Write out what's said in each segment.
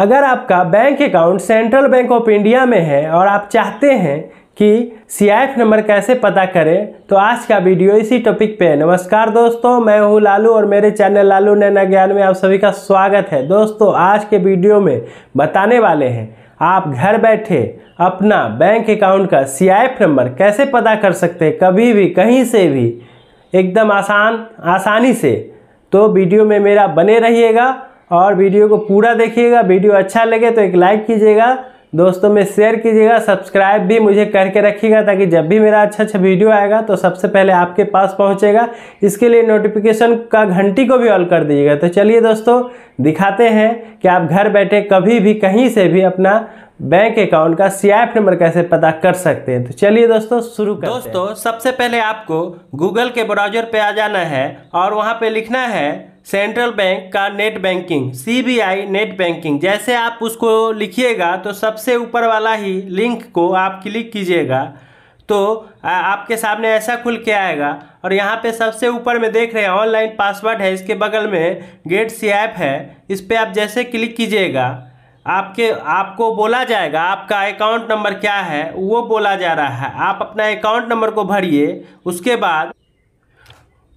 अगर आपका bank account central bank of India में है और आप चाहते हैं कि सी नंबर कैसे पता करें तो आज का वीडियो इसी टॉपिक पे है नमस्कार दोस्तों मैं हूँ लालू और मेरे चैनल लालू नैना ज्ञान में आप सभी का स्वागत है दोस्तों आज के वीडियो में बताने वाले हैं आप घर बैठे अपना बैंक अकाउंट का सी नंबर कैसे पता कर सकते हैं कभी भी कहीं से भी एकदम आसान आसानी से तो वीडियो में मेरा बने रहिएगा और वीडियो को पूरा देखिएगा वीडियो अच्छा लगे तो एक लाइक कीजिएगा दोस्तों में शेयर कीजिएगा सब्सक्राइब भी मुझे करके रखिएगा ताकि जब भी मेरा अच्छा अच्छा वीडियो आएगा तो सबसे पहले आपके पास पहुंचेगा इसके लिए नोटिफिकेशन का घंटी को भी ऑल कर दीजिएगा तो चलिए दोस्तों दिखाते हैं कि आप घर बैठे कभी भी कहीं से भी अपना बैंक अकाउंट का सी नंबर कैसे पता कर सकते हैं तो चलिए दोस्तों शुरू करते दोस्तों हैं। सबसे पहले आपको गूगल के ब्राउजर पे आ जाना है और वहाँ पे लिखना है सेंट्रल बैंक का नेट बैंकिंग सी नेट बैंकिंग जैसे आप उसको लिखिएगा तो सबसे ऊपर वाला ही लिंक को आप क्लिक कीजिएगा तो आपके सामने ऐसा खुल के आएगा और यहाँ पे सबसे ऊपर में देख रहे हैं ऑनलाइन पासवर्ड है इसके बगल में गेट सी है इस पर आप जैसे क्लिक कीजिएगा आपके आपको बोला जाएगा आपका अकाउंट नंबर क्या है वो बोला जा रहा है आप अपना अकाउंट नंबर को भरिए उसके बाद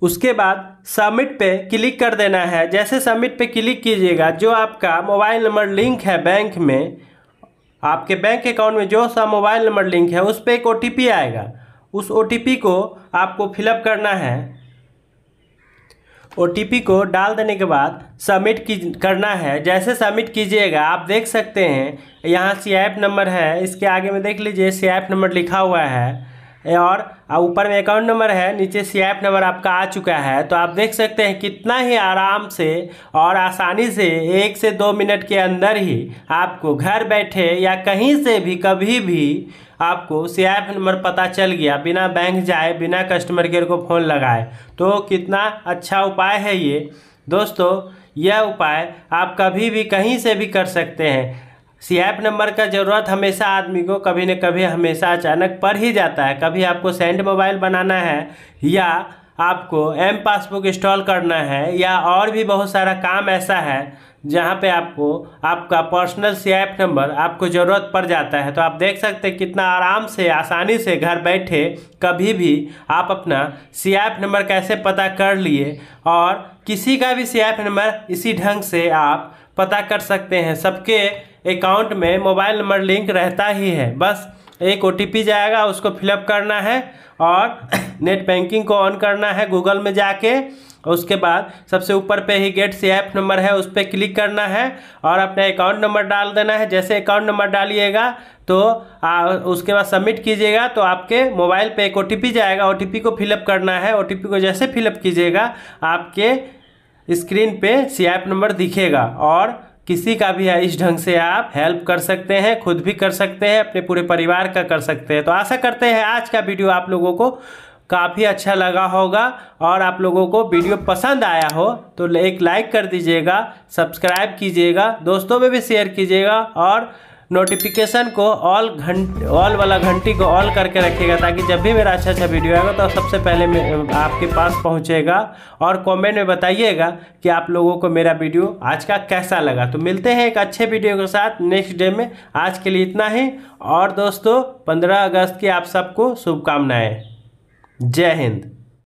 उसके बाद सबमिट पे क्लिक कर देना है जैसे सबमिट पे क्लिक कीजिएगा जो आपका मोबाइल नंबर लिंक है बैंक में आपके बैंक अकाउंट में जो सा मोबाइल नंबर लिंक है उस पर एक ओ आएगा उस ओ को आपको फिलअप करना है ओ को डाल देने के बाद सबमिट की करना है जैसे सबमिट कीजिएगा आप देख सकते हैं यहाँ सी नंबर है इसके आगे में देख लीजिए सी नंबर लिखा हुआ है और ऊपर में अकाउंट नंबर है नीचे सी ऐप नंबर आपका आ चुका है तो आप देख सकते हैं कितना ही आराम से और आसानी से एक से दो मिनट के अंदर ही आपको घर बैठे या कहीं से भी कभी भी आपको सीआईएफ नंबर पता चल गया बिना बैंक जाए बिना कस्टमर केयर को फ़ोन लगाए तो कितना अच्छा उपाय है ये दोस्तों यह उपाय आप कभी भी कहीं से भी कर सकते हैं एफ नंबर का ज़रूरत हमेशा आदमी को कभी न कभी हमेशा अचानक पड़ ही जाता है कभी आपको सेंड मोबाइल बनाना है या आपको एम पासबुक इंस्टॉल करना है या और भी बहुत सारा काम ऐसा है जहाँ पे आपको आपका पर्सनल सी एफ नंबर आपको ज़रूरत पड़ जाता है तो आप देख सकते हैं कितना आराम से आसानी से घर बैठे कभी भी आप अपना सी एफ नंबर कैसे पता कर लिए और किसी का भी सी एफ नंबर इसी ढंग से आप पता कर सकते हैं सबके अकाउंट में मोबाइल नंबर लिंक रहता ही है बस एक ओ जाएगा उसको फिलअप करना है और नेट बैंकिंग को ऑन करना है गूगल में जाके उसके बाद सबसे ऊपर पे ही गेट से ऐप नंबर है उस पर क्लिक करना है और अपना अकाउंट नंबर डाल देना है जैसे अकाउंट नंबर डालिएगा तो आ, उसके बाद सबमिट कीजिएगा तो आपके मोबाइल पे एक ओ जाएगा ओ को फिलअप करना है ओ को जैसे फिलअप कीजिएगा आपके स्क्रीन पे सी एप नंबर दिखेगा और किसी का भी है इस ढंग से आप हेल्प कर सकते हैं खुद भी कर सकते हैं अपने पूरे परिवार का कर सकते हैं तो आशा करते हैं आज का वीडियो आप लोगों को काफ़ी अच्छा लगा होगा और आप लोगों को वीडियो पसंद आया हो तो एक लाइक कर दीजिएगा सब्सक्राइब कीजिएगा दोस्तों में भी शेयर कीजिएगा और नोटिफिकेशन को ऑल घंट ऑल वाला घंटी को ऑल करके रखिएगा ताकि जब भी मेरा अच्छा अच्छा वीडियो आएगा तो सबसे पहले आपके पास पहुंचेगा और कमेंट में बताइएगा कि आप लोगों को मेरा वीडियो आज का कैसा लगा तो मिलते हैं एक अच्छे वीडियो के साथ नेक्स्ट डे में आज के लिए इतना ही और दोस्तों पंद्रह अगस्त की आप सबको शुभकामनाएँ जय हिंद